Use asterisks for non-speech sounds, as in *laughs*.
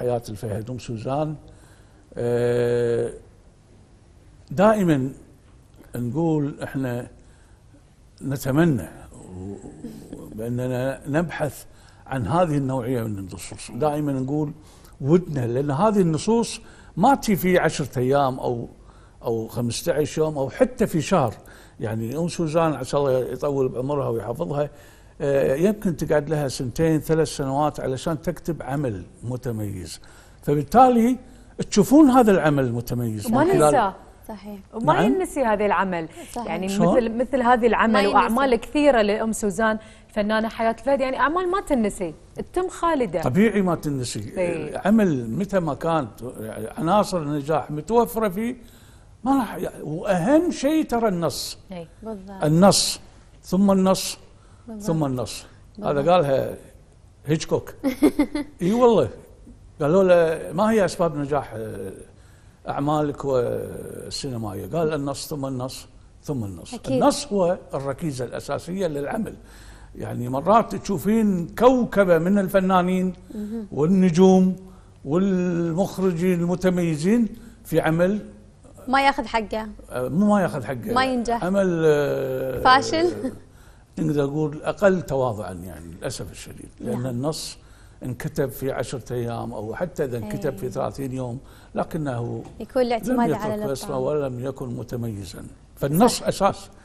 حياة الفهد أم سوزان آه، دائما نقول احنا نتمنى بأننا نبحث عن هذه النوعية من النصوص دائما نقول ودنا لأن هذه النصوص ما تي في عشرة أيام أو أو 15 يوم أو حتى في شهر يعني أم سوزان عسى الله يطول بعمرها ويحفظها آه، يمكن تقعد لها سنتين ثلاث سنوات علشان تكتب عمل متميز فبالتالي تشوفون هذا العمل المتميز وما ننساه صحيح وما نعم؟ ينسي هذا العمل صحيح. يعني شو؟ مثل مثل هذه العمل واعمال كثيره لام سوزان فنانه حياه الفهد يعني اعمال ما تنسي تتم خالده طبيعي ما تنسي بي. إيه. عمل متى ما كانت عناصر النجاح متوفره فيه ما راح واهم شيء ترى النص اي بالضبط. النص ثم النص ثم النص هذا قالها هيتشكوك *laughs* اي والله قالوا له ما هي اسباب نجاح آه، اعمالك السينمائيه؟ قال النص ثم النص ثم النص أكيد. النص هو الركيزه الاساسيه للعمل يعني مرات تشوفين كوكبه من الفنانين والنجوم والمخرجين المتميزين في عمل ما ياخذ حقه آه، مو ما ياخذ حقه ما ينجح عمل آه، فاشل *laughs* نقدر اقول اقل تواضعا يعني للاسف الشديد لان نعم. النص انكتب في عشرة أيام أو حتى إذا انكتب في 30 إيه. يوم لكنه يكون الاعتماد على الطعام ولم يكن متميزا فالنص صح. أساس